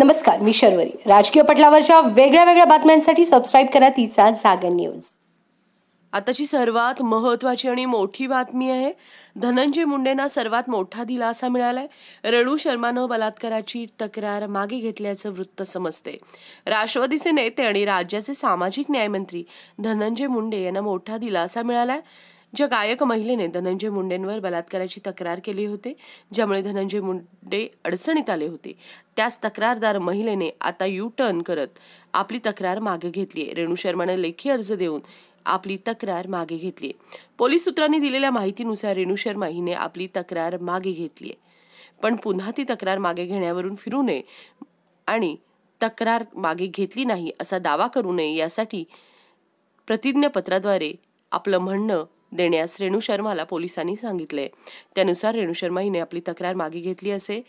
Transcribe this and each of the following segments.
नमस्कार मी शर्वरी राजकीय पटलावरच्या वेगळ्या वेगळ्या बातम्यांसाठी सबस्क्राईब करा तिचा जागर न्यूज आताची सर्वात महत्त्वाची आणि मोठी बातमी आहे धनंजय मुंडेंना सर्वात मोठा दिलासा मिळालाय रणू शर्मानं बलात्काराची तक्रार मागे घेतल्याचं वृत्त समजते राष्ट्रवादीचे नेते आणि राज्याचे सामाजिक न्यायमंत्री धनंजय मुंडे यांना मोठा दिलासा मिळालाय ज्या गायक महिलेने धनंजय मुंडेंवर बलात्काराची तक्रार केली होती ज्यामुळे धनंजय मुंडे अडचणीत आले होते त्याच तक्रारदार महिलेने आता यू टर्न करत आपली तक्रार मागे घेतली रेणू शर्माने लेखी अर्ज देऊन आपली तक्रार मागे घेतली पोलीस सूत्रांनी दिलेल्या माहितीनुसार रेणू शर्मा हिने आपली तक्रार मागे घेतली पण पुन्हा ती तक्रार मागे घेण्यावरून फिरू नये आणि तक्रार मागे घेतली नाही असा दावा करू नये यासाठी प्रतिज्ञापत्राद्वारे आपलं म्हणणं देण्यास रेणू शर्माला पोलिसांनी सांगितले त्यानुसार रेणू शर्मा हिने आपली तक्रार मागे घेतली असे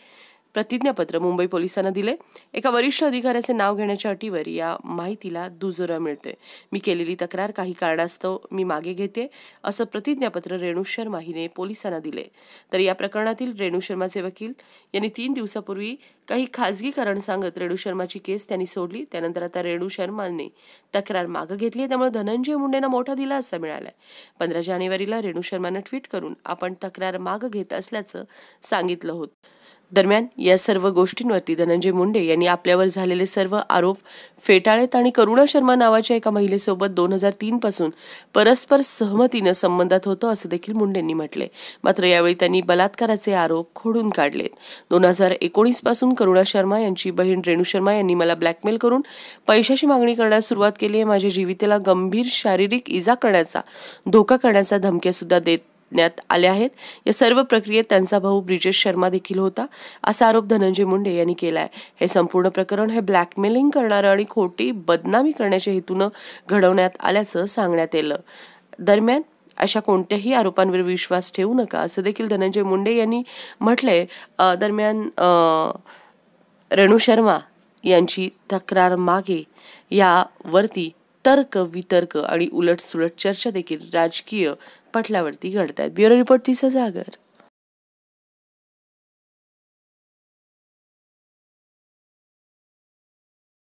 प्रतिज्ञापत्र मुंबई पोलिसांना दिले एका वरिष्ठ अधिकाऱ्याचे नाव घेण्याच्या अटीवर या माहितीला दुजोरा मिळतोय मी केलेली तक्रार काही कारणास्तव मी मागे घेते असं प्रतिज्ञापत्र रेणू शर्मा हिने पोलिसांना दिले तर या प्रकरणातील रेणू शर्माचे वकील यांनी तीन दिवसापूर्वी काही खाजगी कारण सांगत रेणू शर्माची केस त्यांनी सोडली त्यानंतर आता रेणू शर्माने तक्रार मागे घेतली त्यामुळे धनंजय मुंडेंना मोठा दिलासा मिळालाय पंधरा जानेवारीला रेणू शर्मानं ट्विट करून आपण तक्रार मागे घेत असल्याचं सांगितलं होतं दरम्यान या सर्व गोष्टींवरती धनंजय मुंडे यांनी आपल्यावर झालेले सर्व आरोप फेटाळेत आणि करुणा शर्मा नावाच्या एका महिलेसोबत दोन हजार तीन पासून परस्पर सहमतीनं संबंधात होतं असं देखील मुंडेंनी म्हटले मात्र यावेळी त्यांनी बलात्काराचे आरोप खोडून काढलेत दोन हजार एकोणीस पासून करुणा शर्मा यांची बहीण रेणू शर्मा यांनी मला ब्लॅकमेल करून पैशाची मागणी करण्यास सुरुवात केली आहे माझ्या जीवितेला गंभीर शारीरिक इजा करण्याचा धोका करण्याचा धमक्या सुद्धा देत करण्यात आले आहेत या सर्व प्रक्रियेत त्यांचा भाऊ ब्रिजेश शर्मा देखील होता असा आरोप धनंजय मुंडे यांनी केला हे संपूर्ण प्रकरण हे ब्लॅकमेलिंग करणारं आणि खोटी बदनामी करण्याच्या हेतूनं घडवण्यात आल्याचं सांगण्यात येलं दरम्यान अशा कोणत्याही आरोपांवर विश्वास ठेवू नका असं देखील धनंजय मुंडे यांनी म्हटलंय दरम्यान रेणू शर्मा यांची तक्रार मागे यावरती तर्क वितर्क आणि उलटसुलट चर्चा देखील राजकीय पटलावरती घडतात ब्युरो रिपोर्ट तिचा जागर